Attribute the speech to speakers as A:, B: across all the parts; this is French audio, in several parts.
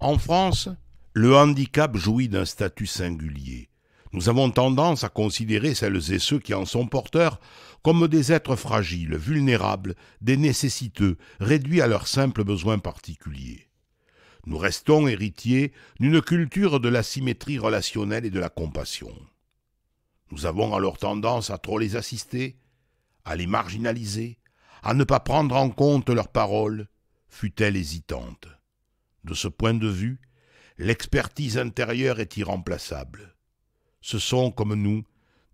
A: En France, le handicap jouit d'un statut singulier. Nous avons tendance à considérer celles et ceux qui en sont porteurs comme des êtres fragiles, vulnérables, des nécessiteux, réduits à leurs simples besoins particuliers. Nous restons héritiers d'une culture de la symétrie relationnelle et de la compassion. Nous avons alors tendance à trop les assister, à les marginaliser, à ne pas prendre en compte leurs paroles, fût-elle hésitante. De ce point de vue, l'expertise intérieure est irremplaçable. Ce sont, comme nous,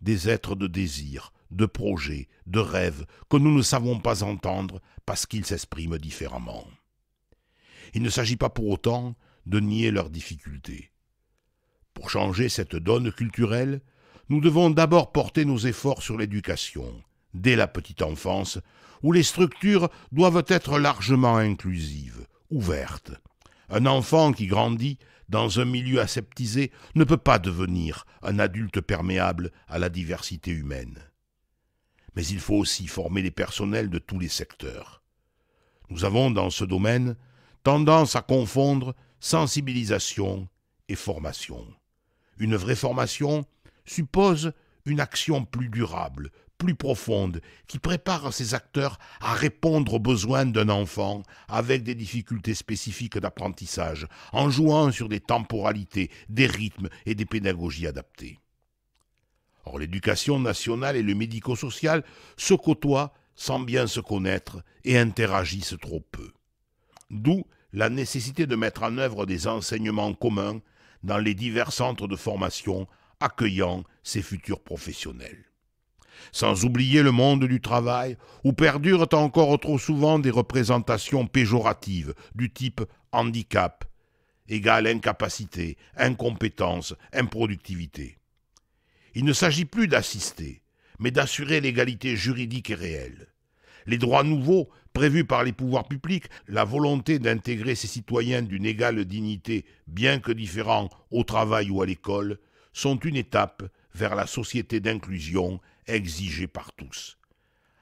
A: des êtres de désir, de projets, de rêves, que nous ne savons pas entendre parce qu'ils s'expriment différemment. Il ne s'agit pas pour autant de nier leurs difficultés. Pour changer cette donne culturelle, nous devons d'abord porter nos efforts sur l'éducation, dès la petite enfance, où les structures doivent être largement inclusives, ouvertes, un enfant qui grandit dans un milieu aseptisé ne peut pas devenir un adulte perméable à la diversité humaine. Mais il faut aussi former les personnels de tous les secteurs. Nous avons dans ce domaine tendance à confondre sensibilisation et formation. Une vraie formation suppose une action plus durable, plus profonde qui prépare ses acteurs à répondre aux besoins d'un enfant avec des difficultés spécifiques d'apprentissage, en jouant sur des temporalités, des rythmes et des pédagogies adaptées. Or l'éducation nationale et le médico-social se côtoient sans bien se connaître et interagissent trop peu. D'où la nécessité de mettre en œuvre des enseignements communs dans les divers centres de formation accueillant ces futurs professionnels sans oublier le monde du travail, où perdurent encore trop souvent des représentations péjoratives du type handicap, égale incapacité, incompétence, improductivité. Il ne s'agit plus d'assister, mais d'assurer l'égalité juridique et réelle. Les droits nouveaux prévus par les pouvoirs publics, la volonté d'intégrer ces citoyens d'une égale dignité, bien que différents, au travail ou à l'école, sont une étape vers la société d'inclusion exigée par tous,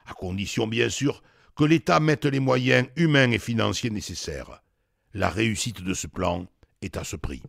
A: à condition bien sûr que l'État mette les moyens humains et financiers nécessaires. La réussite de ce plan est à ce prix.